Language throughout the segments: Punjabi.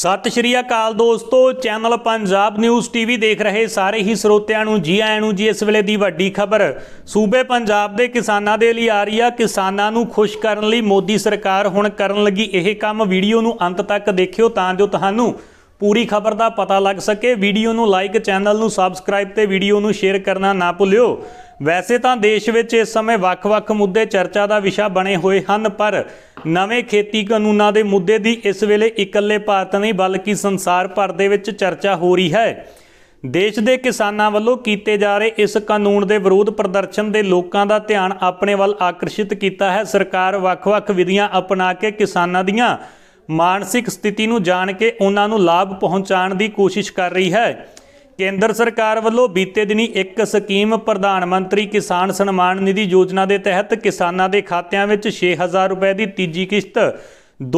ਸਤਿ ਸ਼੍ਰੀ ਅਕਾਲ ਦੋਸਤੋ ਚੈਨਲ ਪੰਜਾਬ ਨਿਊਜ਼ ਟੀਵੀ ਦੇਖ ਰਹੇ ਸਾਰੇ ਹੀ ਸਰੋਤਿਆਂ ਨੂੰ ਜੀ ਆਇਆਂ ਨੂੰ ਜੀ ਇਸ ਵੇਲੇ ਦੀ ਵੱਡੀ ਖਬਰ ਸੂਬੇ ਪੰਜਾਬ ਦੇ ਕਿਸਾਨਾਂ ਦੇ ਲਈ ਆ ਰਹੀ ਆ ਕਿਸਾਨਾਂ ਨੂੰ ਖੁਸ਼ ਕਰਨ ਲਈ ਮੋਦੀ ਸਰਕਾਰ ਹੁਣ ਕਰਨ ਲੱਗੀ ਇਹ ਕੰਮ ਵੀਡੀਓ ਨੂੰ ਅੰਤ ਤੱਕ ਦੇਖਿਓ ਤਾਂ ਜੋ ਤੁਹਾਨੂੰ ਪੂਰੀ ਖਬਰ ਦਾ ਪਤਾ ਲੱਗ ਸਕੇ ਵੀਡੀਓ ਨੂੰ ਲਾਈਕ ਚੈਨਲ ਨੂੰ ਸਬਸਕ੍ਰਾਈਬ ਤੇ ਵੀਡੀਓ ਨੂੰ ਸ਼ੇਅਰ ਕਰਨਾ ਨਾ ਭੁੱਲਿਓ ਵੈਸੇ ਤਾਂ ਦੇਸ਼ ਵਿੱਚ ਇਸ ਸਮੇਂ ਵੱਖ-ਵੱਖ ਮੁੱਦੇ ਚਰਚਾ ਦਾ ਵਿਸ਼ਾ ਬਣੇ ਹੋਏ ਹਨ ਪਰ ਨਵੇਂ ਖੇਤੀ ਕਾਨੂੰਨਾਂ ਦੇ ਮੁੱਦੇ ਦੀ ਇਸ ਵੇਲੇ ਇਕੱਲੇ ਭਾਰਤ ਨਹੀਂ ਬਲਕਿ ਸੰਸਾਰ ਭਰ ਦੇ ਵਿੱਚ ਚਰਚਾ ਹੋ ਰਹੀ ਹੈ ਦੇਸ਼ ਦੇ ਕਿਸਾਨਾਂ ਵੱਲੋਂ ਕੀਤੇ ਜਾ ਰਹੇ ਇਸ ਕਾਨੂੰਨ ਦੇ ਵਿਰੋਧ ਪ੍ਰਦਰਸ਼ਨ ਦੇ ਲੋਕਾਂ ਦਾ ਧਿਆਨ ਆਪਣੇ ਵੱਲ ਆਕਰਸ਼ਿਤ ਕੀਤਾ ਹੈ ਸਰਕਾਰ ਵੱਖ-ਵੱਖ ਵਿਧੀਆਂ ਅਪਣਾ ਕੇ ਕਿਸਾਨਾਂ ਦੀਆਂ ਮਾਨਸਿਕ ਸਥਿਤੀ ਨੂੰ ਜਾਣ ਕੇ ਉਹਨਾਂ ਨੂੰ ਲਾਭ ਪਹੁੰਚਾਉਣ ਦੀ ਕੋਸ਼ਿਸ਼ ਕਰ ਰਹੀ ਹੈ ਕੇਂਦਰ ਸਰਕਾਰ ਵੱਲੋਂ ਬੀਤੇ ਦਿਨੀ ਇੱਕ ਸਕੀਮ ਪ੍ਰਧਾਨ ਮੰਤਰੀ ਕਿਸਾਨ ਸਨਮਾਨ ਨਿਧੀ ਯੋਜਨਾ ਦੇ ਤਹਿਤ ਕਿਸਾਨਾਂ ਦੇ ਖਾਤਿਆਂ ਵਿੱਚ 6000 ਰੁਪਏ ਦੀ ਤੀਜੀ ਕਿਸ਼ਤ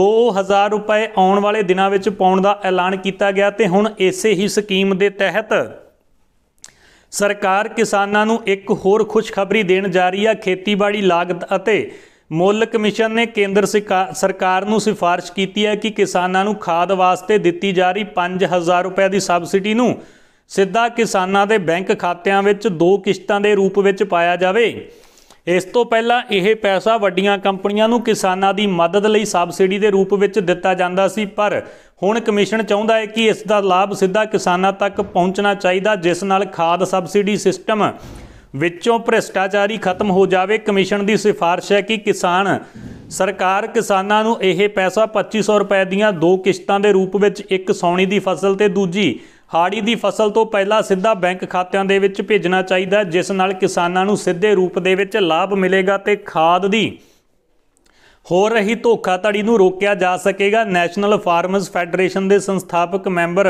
2000 ਰੁਪਏ ਆਉਣ ਵਾਲੇ ਦਿਨਾਂ ਵਿੱਚ ਪਾਉਣ ਦਾ ਐਲਾਨ ਕੀਤਾ ਗਿਆ ਤੇ ਹੁਣ ਇਸੇ ਹੀ ਸਕੀਮ ਦੇ ਤਹਿਤ ਸਰਕਾਰ ਕਿਸਾਨਾਂ ਨੂੰ ਇੱਕ ਹੋਰ ਖੁਸ਼ਖਬਰੀ ਦੇਣ ਜਾ ਰਹੀ ਹੈ ਖੇਤੀਬਾੜੀ ਲਾਗਤ ਅਤੇ ਮੁੱਲ ਕਮਿਸ਼ਨ ਨੇ ਕੇਂਦਰ ਸਰਕਾਰ ਨੂੰ ਸਿਫਾਰਿਸ਼ ਕੀਤੀ ਹੈ ਕਿ ਕਿਸਾਨਾਂ ਨੂੰ ਖਾਦ ਵਾਸਤੇ ਦਿੱਤੀ ਜਾ ਰਹੀ 5000 ਰੁਪਏ ਦੀ ਸਬਸਿਡੀ ਨੂੰ ਸਿੱਧਾ ਕਿਸਾਨਾਂ ਦੇ ਬੈਂਕ ਖਾਤਿਆਂ ਵਿੱਚ ਦੋ ਕਿਸ਼ਤਾਂ ਦੇ ਰੂਪ ਵਿੱਚ ਪਾਇਆ ਜਾਵੇ ਇਸ ਤੋਂ ਪਹਿਲਾਂ ਇਹ ਪੈਸਾ ਵੱਡੀਆਂ ਕੰਪਨੀਆਂ ਨੂੰ ਕਿਸਾਨਾਂ ਦੀ ਮਦਦ ਲਈ ਸਬਸਿਡੀ ਦੇ ਰੂਪ ਵਿੱਚ ਦਿੱਤਾ ਜਾਂਦਾ ਸੀ ਪਰ ਹੁਣ ਕਮਿਸ਼ਨ ਚਾਹੁੰਦਾ ਹੈ ਕਿ ਇਸ ਦਾ ਲਾਭ ਸਿੱਧਾ ਕਿਸਾਨਾਂ ਤੱਕ ਪਹੁੰਚਣਾ ਚਾਹੀਦਾ ਜਿਸ ਨਾਲ ਖਾਦ ਸਬਸਿਡੀ ਸਿਸਟਮ ਵਿੱਚੋਂ ਭ੍ਰਿਸ਼ਟਾਚਾਰੀ ਖਤਮ ਹੋ ਜਾਵੇ ਕਮਿਸ਼ਨ ਦੀ ਸਿਫਾਰਿਸ਼ ਹੈ ਕਿ ਕਿਸਾਨ ਸਰਕਾਰ ਕਿਸਾਨਾਂ ਨੂੰ ਇਹ ਪੈਸਾ 2500 ਰੁਪਏ ਦੀਆਂ ਦੋ ਕਿਸ਼ਤਾਂ ਦੇ ਰੂਪ ਵਿੱਚ ਇੱਕ ਸੌਣੀ ਦੀ ਫਸਲ ਤੇ ਦੂਜੀ ਹਾੜੀ ਦੀ ਫਸਲ ਤੋਂ ਪਹਿਲਾਂ ਸਿੱਧਾ ਬੈਂਕ ਖਾਤਿਆਂ ਦੇ ਵਿੱਚ ਭੇਜਣਾ ਚਾਹੀਦਾ ਜਿਸ ਨਾਲ ਕਿਸਾਨਾਂ ਨੂੰ ਸਿੱਧੇ ਰੂਪ ਦੇ ਵਿੱਚ ਲਾਭ ਮਿਲੇਗਾ ਤੇ ਖਾਦ ਦੀ ਹੋ ਰਹੀ ਧੋਖਾਧੜੀ ਨੂੰ ਰੋਕਿਆ ਜਾ ਸਕੇਗਾ ਨੈਸ਼ਨਲ ਫਾਰਮਰਸ ਫੈਡਰੇਸ਼ਨ ਦੇ ਸੰਸਥਾਪਕ ਮੈਂਬਰ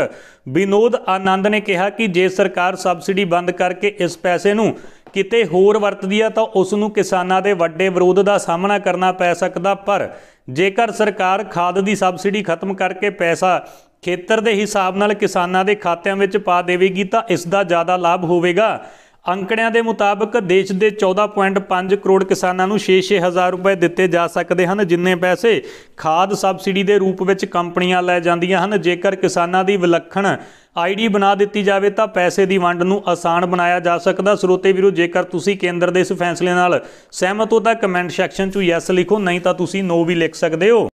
ਵਿਨੋਦ ਆਨੰਦ ਨੇ ਕਿਹਾ ਕਿ ਜੇ ਸਰਕਾਰ ਸਬਸਿਡੀ ਬੰਦ ਕਰਕੇ ਇਸ ਪੈਸੇ ਨੂੰ ਕਿਤੇ ਹੋਰ ਵਰਤਦੀ ਆ ਤਾਂ ਉਸ ਨੂੰ ਕਿਸਾਨਾਂ ਦੇ ਵੱਡੇ ਵਿਰੋਧ ਦਾ ਸਾਹਮਣਾ ਕਰਨਾ ਪੈ ਸਕਦਾ ਪਰ ਜੇਕਰ ਸਰਕਾਰ ਖਾਦ ਦੀ ਸਬਸਿਡੀ ਖਤਮ ਕਰਕੇ ਪੈਸਾ ਖੇਤਰ ਦੇ ਹਿਸਾਬ ਨਾਲ ਕਿਸਾਨਾਂ ਦੇ ਖਾਤਿਆਂ ਵਿੱਚ ਪਾ ਦੇਵੇਗੀ ਤਾਂ ਇਸ ਦਾ ਜ਼ਿਆਦਾ ਲਾਭ ਹੋਵੇਗਾ ਅੰਕੜਿਆਂ ਦੇ ਮੁਤਾਬਕ ਦੇਸ਼ ਦੇ 14.5 ਕਰੋੜ ਕਿਸਾਨਾਂ ਨੂੰ 6-6000 ਰੁਪਏ ਦਿੱਤੇ ਜਾ ਸਕਦੇ ਹਨ ਜਿੰਨੇ ਪੈਸੇ ਖਾਦ ਸਬਸਿਡੀ ਦੇ ਰੂਪ ਵਿੱਚ ਕੰਪਨੀਆਂ ਲੈ ਜਾਂਦੀਆਂ ਹਨ ਜੇਕਰ ਕਿਸਾਨਾਂ ਦੀ ਵਿਲੱਖਣ ਆਈਡੀ ਬਣਾ ਦਿੱਤੀ ਜਾਵੇ ਤਾਂ ਪੈਸੇ ਦੀ ਵੰਡ ਨੂੰ ਆਸਾਨ ਬਣਾਇਆ ਜਾ ਸਕਦਾ ਸਰੋਤੇ ਵੀਰੋ ਜੇਕਰ ਤੁਸੀਂ ਕੇਂਦਰ ਦੇ ਇਸ ਫੈਸਲੇ ਨਾਲ ਸਹਿਮਤ ਹੋ ਤਾਂ ਕਮੈਂਟ ਸੈਕਸ਼ਨ 'ਚ ਯੈਸ ਲਿਖੋ ਨਹੀਂ ਤਾਂ ਤੁਸੀਂ ਨੋ ਵੀ ਲਿਖ ਸਕਦੇ ਹੋ